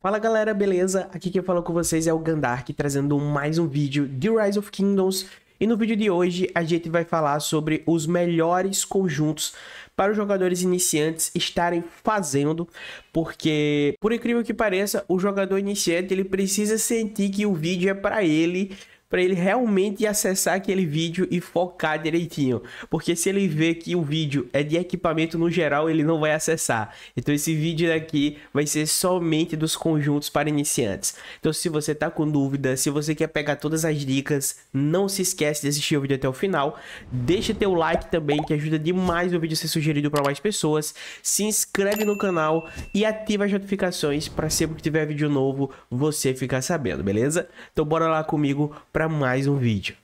Fala galera, beleza? Aqui quem falou com vocês é o Gandark, trazendo mais um vídeo de Rise of Kingdoms. E no vídeo de hoje a gente vai falar sobre os melhores conjuntos para os jogadores iniciantes estarem fazendo, porque por incrível que pareça, o jogador iniciante ele precisa sentir que o vídeo é para ele, para ele realmente acessar aquele vídeo e focar direitinho. Porque se ele vê que o vídeo é de equipamento no geral, ele não vai acessar. Então esse vídeo daqui vai ser somente dos conjuntos para iniciantes. Então se você tá com dúvida, se você quer pegar todas as dicas, não se esquece de assistir o vídeo até o final. Deixa teu like também, que ajuda demais o vídeo ser sugerido para mais pessoas. Se inscreve no canal e ativa as notificações para sempre que tiver vídeo novo, você ficar sabendo, beleza? Então bora lá comigo para mais um vídeo.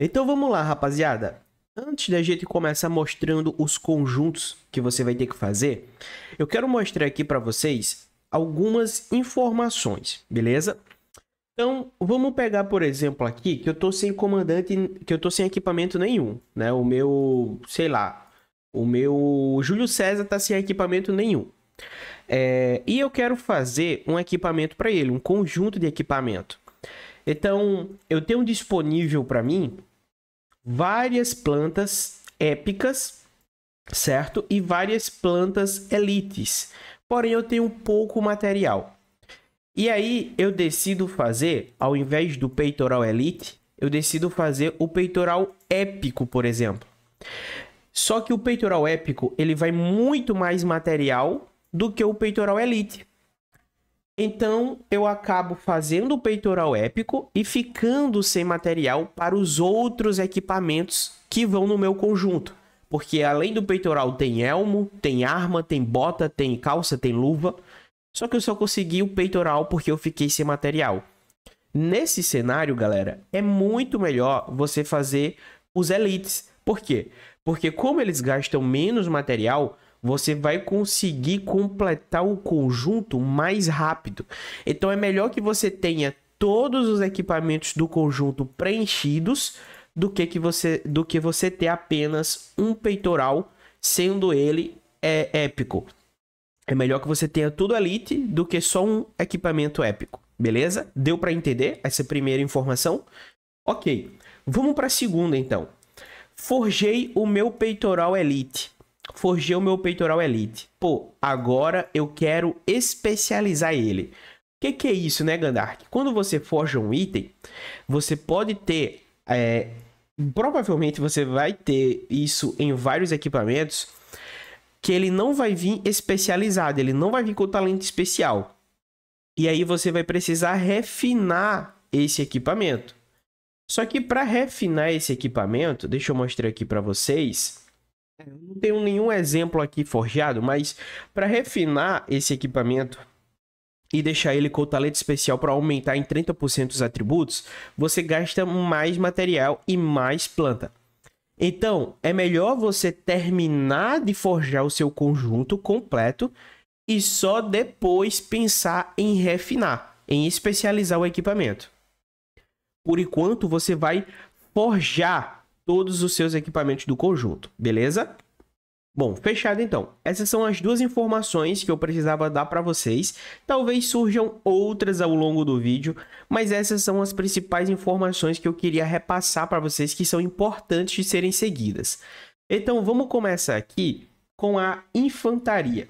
Então vamos lá, rapaziada. Antes da gente começar mostrando os conjuntos que você vai ter que fazer, eu quero mostrar aqui para vocês algumas informações, beleza? Então, vamos pegar, por exemplo, aqui que eu tô sem comandante, que eu tô sem equipamento nenhum, né? O meu, sei lá, o meu Júlio César tá sem equipamento nenhum. É, e eu quero fazer um equipamento para ele, um conjunto de equipamento. Então, eu tenho disponível para mim várias plantas épicas, certo? E várias plantas elites. Porém, eu tenho pouco material. E aí, eu decido fazer, ao invés do peitoral elite, eu decido fazer o peitoral épico, por exemplo. Só que o peitoral épico, ele vai muito mais material do que o peitoral elite. Então, eu acabo fazendo o peitoral épico e ficando sem material para os outros equipamentos que vão no meu conjunto. Porque além do peitoral tem elmo, tem arma, tem bota, tem calça, tem luva. Só que eu só consegui o peitoral porque eu fiquei sem material. Nesse cenário, galera, é muito melhor você fazer os elites. Por quê? Porque como eles gastam menos material, você vai conseguir completar o conjunto mais rápido. Então é melhor que você tenha todos os equipamentos do conjunto preenchidos do que, que você do que você ter apenas um peitoral, sendo ele é, épico. É melhor que você tenha tudo elite do que só um equipamento épico, beleza? Deu para entender essa primeira informação? OK. Vamos para a segunda então. Forjei o meu peitoral elite. Forjei o meu peitoral elite. Pô, agora eu quero especializar ele. O que, que, é isso, né, Gandark? Quando você forja um item, você pode ter. É, provavelmente você vai ter isso em vários equipamentos. Que ele não vai vir especializado, ele não vai vir com talento especial. E aí você vai precisar refinar esse equipamento. Só que para refinar esse equipamento, deixa eu mostrar aqui para vocês. É, eu não tenho nenhum exemplo aqui forjado, mas para refinar esse equipamento e deixar ele com o talento especial para aumentar em 30% os atributos, você gasta mais material e mais planta. Então, é melhor você terminar de forjar o seu conjunto completo e só depois pensar em refinar, em especializar o equipamento por enquanto você vai forjar todos os seus equipamentos do conjunto, beleza? Bom, fechado então. Essas são as duas informações que eu precisava dar para vocês. Talvez surjam outras ao longo do vídeo, mas essas são as principais informações que eu queria repassar para vocês que são importantes de serem seguidas. Então, vamos começar aqui com a infantaria.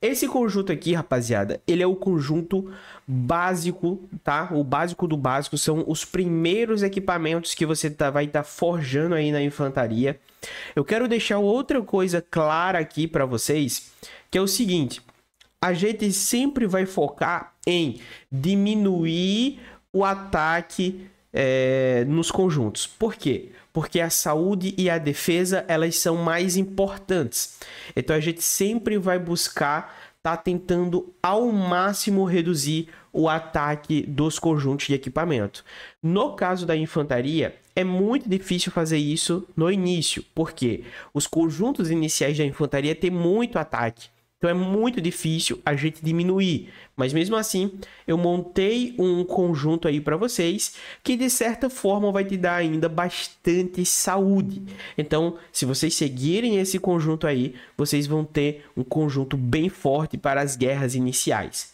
Esse conjunto aqui, rapaziada, ele é o conjunto básico, tá? O básico do básico são os primeiros equipamentos que você tá, vai estar tá forjando aí na infantaria. Eu quero deixar outra coisa clara aqui para vocês, que é o seguinte. A gente sempre vai focar em diminuir o ataque é, nos conjuntos. Por quê? Porque a saúde e a defesa elas são mais importantes. Então a gente sempre vai buscar tá tentando ao máximo reduzir o ataque dos conjuntos de equipamento. No caso da infantaria, é muito difícil fazer isso no início, porque os conjuntos iniciais da infantaria têm muito ataque. Então é muito difícil a gente diminuir, mas mesmo assim eu montei um conjunto aí para vocês que de certa forma vai te dar ainda bastante saúde. Então, se vocês seguirem esse conjunto aí, vocês vão ter um conjunto bem forte para as guerras iniciais.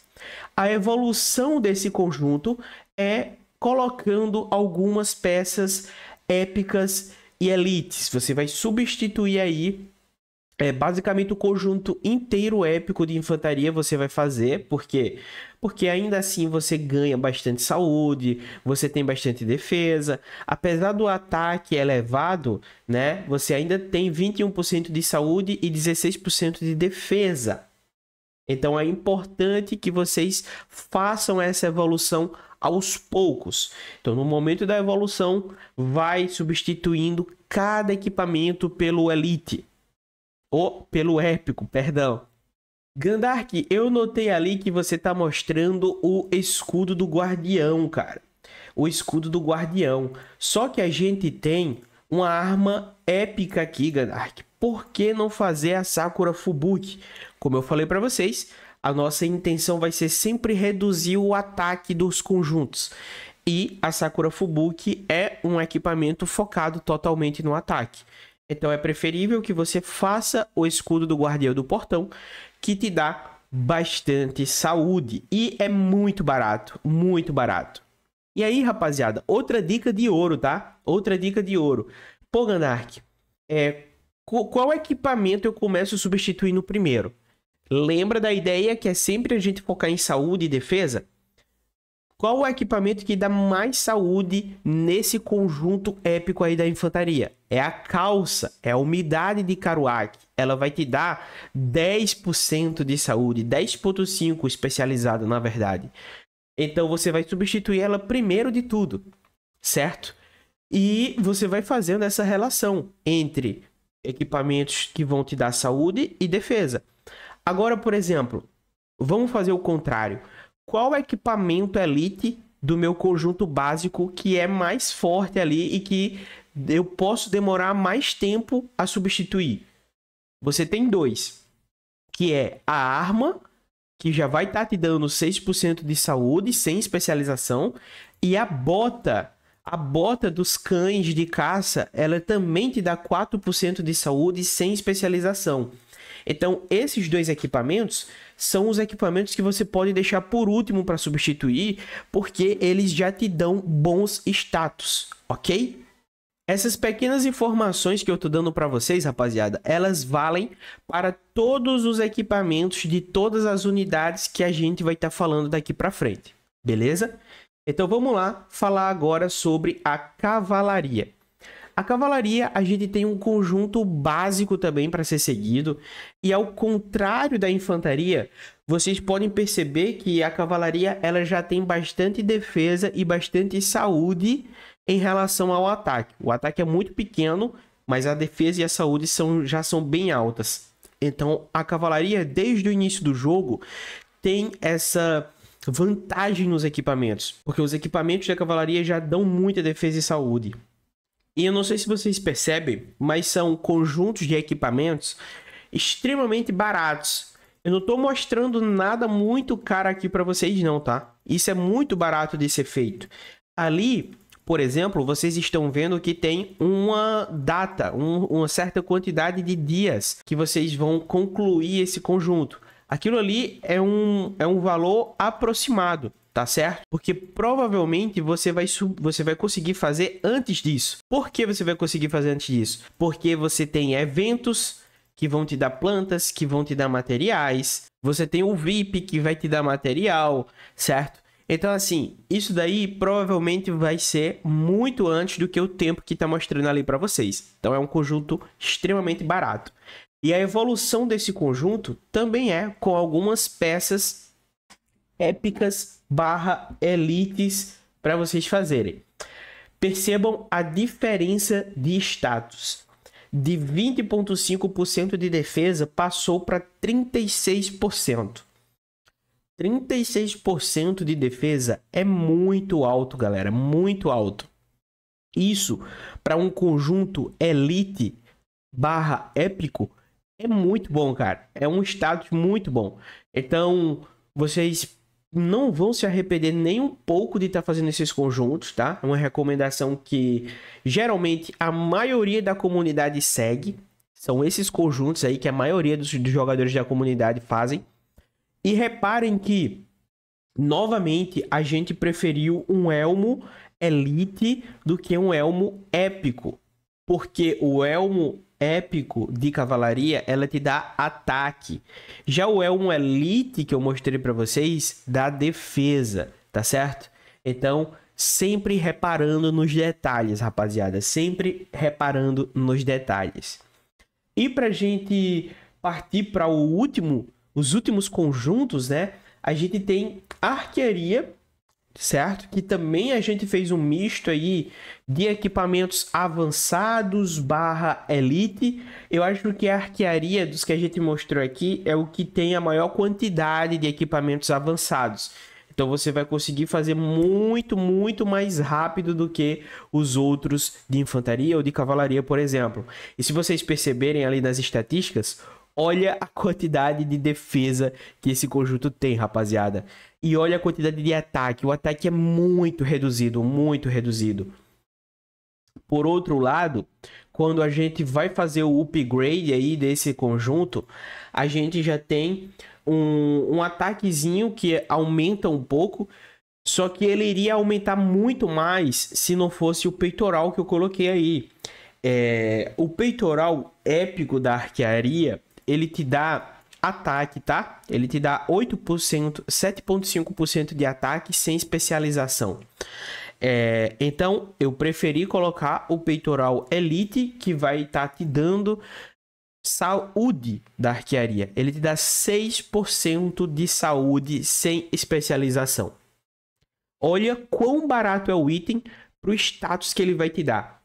A evolução desse conjunto é colocando algumas peças épicas e elites. Você vai substituir aí é basicamente o conjunto inteiro épico de infantaria você vai fazer, porque porque ainda assim você ganha bastante saúde, você tem bastante defesa, apesar do ataque elevado, né? Você ainda tem 21% de saúde e 16% de defesa. Então é importante que vocês façam essa evolução aos poucos. Então, no momento da evolução, vai substituindo cada equipamento pelo Elite. Ou pelo épico, perdão. Gandark, eu notei ali que você tá mostrando o escudo do guardião, cara. O escudo do guardião. Só que a gente tem uma arma épica aqui, Gandark. Por que não fazer a Sakura Fubuki? Como eu falei para vocês, a nossa intenção vai ser sempre reduzir o ataque dos conjuntos. E a Sakura Fubuki é um equipamento focado totalmente no ataque. Então é preferível que você faça o escudo do guardião do portão, que te dá bastante saúde e é muito barato, muito barato. E aí, rapaziada, outra dica de ouro, tá? Outra dica de ouro. Poganark, é, qual equipamento eu começo substituindo primeiro? Lembra da ideia que é sempre a gente focar em saúde e defesa? Qual o equipamento que dá mais saúde nesse conjunto épico aí da infantaria? É a calça, é a umidade de Karuak. Ela vai te dar 10% de saúde, 10.5 especializado na verdade. Então você vai substituir ela primeiro de tudo, certo? E você vai fazendo essa relação entre equipamentos que vão te dar saúde e defesa. Agora, por exemplo, vamos fazer o contrário qual equipamento elite do meu conjunto básico que é mais forte ali e que eu posso demorar mais tempo a substituir. Você tem dois, que é a arma, que já vai estar tá te dando 6% de saúde sem especialização, e a bota. A bota dos cães de caça, ela também te dá 4% de saúde sem especialização. Então, esses dois equipamentos são os equipamentos que você pode deixar por último para substituir, porque eles já te dão bons status, ok? Essas pequenas informações que eu tô dando para vocês, rapaziada, elas valem para todos os equipamentos de todas as unidades que a gente vai estar tá falando daqui para frente, beleza? Então vamos lá falar agora sobre a cavalaria. A cavalaria, a gente tem um conjunto básico também para ser seguido, e ao contrário da infantaria, vocês podem perceber que a cavalaria ela já tem bastante defesa e bastante saúde em relação ao ataque. O ataque é muito pequeno, mas a defesa e a saúde são, já são bem altas. Então, a cavalaria, desde o início do jogo, tem essa vantagem nos equipamentos, porque os equipamentos da cavalaria já dão muita defesa e saúde. E eu não sei se vocês percebem, mas são conjuntos de equipamentos extremamente baratos. Eu não estou mostrando nada muito caro aqui para vocês não, tá? Isso é muito barato de ser feito. Ali, por exemplo, vocês estão vendo que tem uma data, um, uma certa quantidade de dias que vocês vão concluir esse conjunto. Aquilo ali é um, é um valor aproximado tá certo? Porque provavelmente você vai, você vai conseguir fazer antes disso. Por que você vai conseguir fazer antes disso? Porque você tem eventos que vão te dar plantas, que vão te dar materiais. Você tem o VIP que vai te dar material, certo? Então, assim, isso daí provavelmente vai ser muito antes do que o tempo que está mostrando ali para vocês. Então, é um conjunto extremamente barato. E a evolução desse conjunto também é com algumas peças épicas barra elites para vocês fazerem. Percebam a diferença de status. De 20,5% de defesa passou para 36%. 36% de defesa é muito alto, galera, muito alto. Isso para um conjunto elite barra épico é muito bom, cara. É um status muito bom. Então, vocês não vão se arrepender nem um pouco de estar tá fazendo esses conjuntos, tá? É uma recomendação que geralmente a maioria da comunidade segue. São esses conjuntos aí que a maioria dos, dos jogadores da comunidade fazem. E reparem que, novamente, a gente preferiu um elmo elite do que um elmo épico. Porque o elmo épico de cavalaria, ela te dá ataque. Já o elmo elite que eu mostrei para vocês dá defesa, tá certo? Então, sempre reparando nos detalhes, rapaziada, sempre reparando nos detalhes. E pra gente partir para o último, os últimos conjuntos, né? A gente tem arquearia certo? Que também a gente fez um misto aí de equipamentos avançados barra elite. Eu acho que a arquearia dos que a gente mostrou aqui é o que tem a maior quantidade de equipamentos avançados. Então você vai conseguir fazer muito, muito mais rápido do que os outros de infantaria ou de cavalaria, por exemplo. E se vocês perceberem ali nas estatísticas, Olha a quantidade de defesa que esse conjunto tem, rapaziada. E olha a quantidade de ataque. O ataque é muito reduzido, muito reduzido. Por outro lado, quando a gente vai fazer o upgrade aí desse conjunto, a gente já tem um, um ataquezinho que aumenta um pouco, só que ele iria aumentar muito mais se não fosse o peitoral que eu coloquei aí. É, o peitoral épico da arquearia ele te dá ataque, tá? Ele te dá 8%, 7,5% de ataque sem especialização. É, então, eu preferi colocar o peitoral Elite, que vai estar tá te dando saúde da arquearia. Ele te dá 6% de saúde sem especialização. Olha quão barato é o item para o status que ele vai te dar.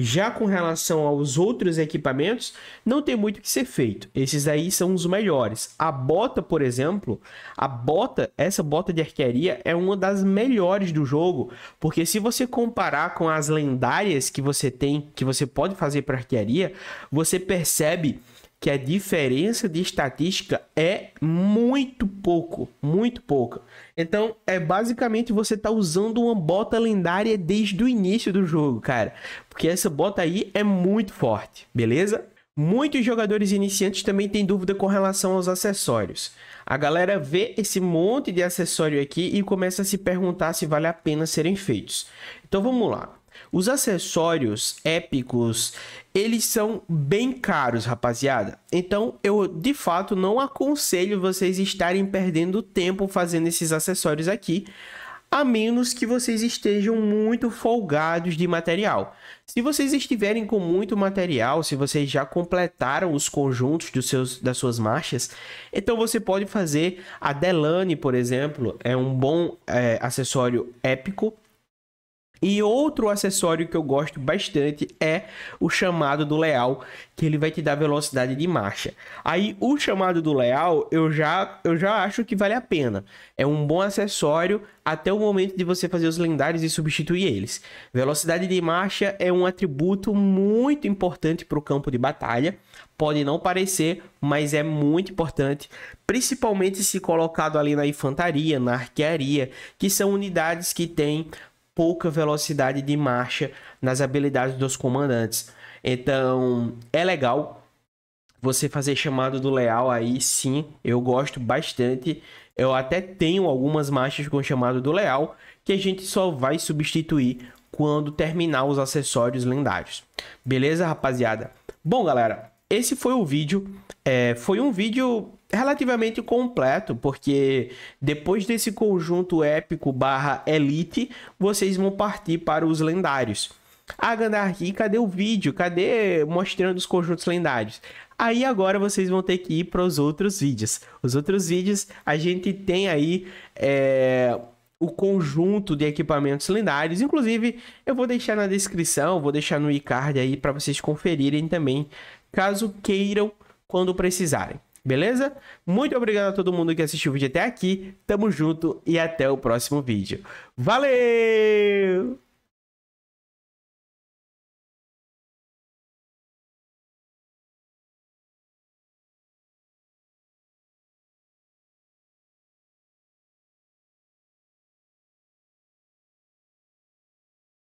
Já com relação aos outros equipamentos, não tem muito que ser feito. Esses aí são os melhores. A bota, por exemplo, a bota, essa bota de arquearia é uma das melhores do jogo, porque se você comparar com as lendárias que você tem, que você pode fazer para arquearia, você percebe que a diferença de estatística é muito pouco, muito pouca. Então, é basicamente você tá usando uma bota lendária desde o início do jogo, cara. Porque essa bota aí é muito forte, beleza? Muitos jogadores iniciantes também têm dúvida com relação aos acessórios. A galera vê esse monte de acessório aqui e começa a se perguntar se vale a pena serem feitos. Então vamos lá. Os acessórios épicos, eles são bem caros, rapaziada. Então, eu de fato não aconselho vocês estarem perdendo tempo fazendo esses acessórios aqui, a menos que vocês estejam muito folgados de material. Se vocês estiverem com muito material, se vocês já completaram os conjuntos dos seus, das suas marchas, então você pode fazer a Delane, por exemplo, é um bom é, acessório épico e outro acessório que eu gosto bastante é o chamado do leal, que ele vai te dar velocidade de marcha. Aí o chamado do leal, eu já, eu já acho que vale a pena. É um bom acessório até o momento de você fazer os lendários e substituir eles. Velocidade de marcha é um atributo muito importante para o campo de batalha. Pode não parecer, mas é muito importante, principalmente se colocado ali na infantaria, na arquearia, que são unidades que têm pouca velocidade de marcha nas habilidades dos comandantes. Então, é legal você fazer chamado do leal aí, sim, eu gosto bastante. Eu até tenho algumas marchas com chamado do leal que a gente só vai substituir quando terminar os acessórios lendários. Beleza, rapaziada? Bom, galera, esse foi o vídeo é, foi um vídeo relativamente completo, porque depois desse conjunto épico barra elite, vocês vão partir para os lendários. Ah, aqui? cadê o vídeo? Cadê mostrando os conjuntos lendários? Aí agora vocês vão ter que ir para os outros vídeos. Os outros vídeos a gente tem aí é, o conjunto de equipamentos lendários. Inclusive, eu vou deixar na descrição, vou deixar no iCard aí para vocês conferirem também, caso queiram quando precisarem. Beleza? Muito obrigado a todo mundo que assistiu o vídeo até aqui. Tamo junto e até o próximo vídeo. Valeu!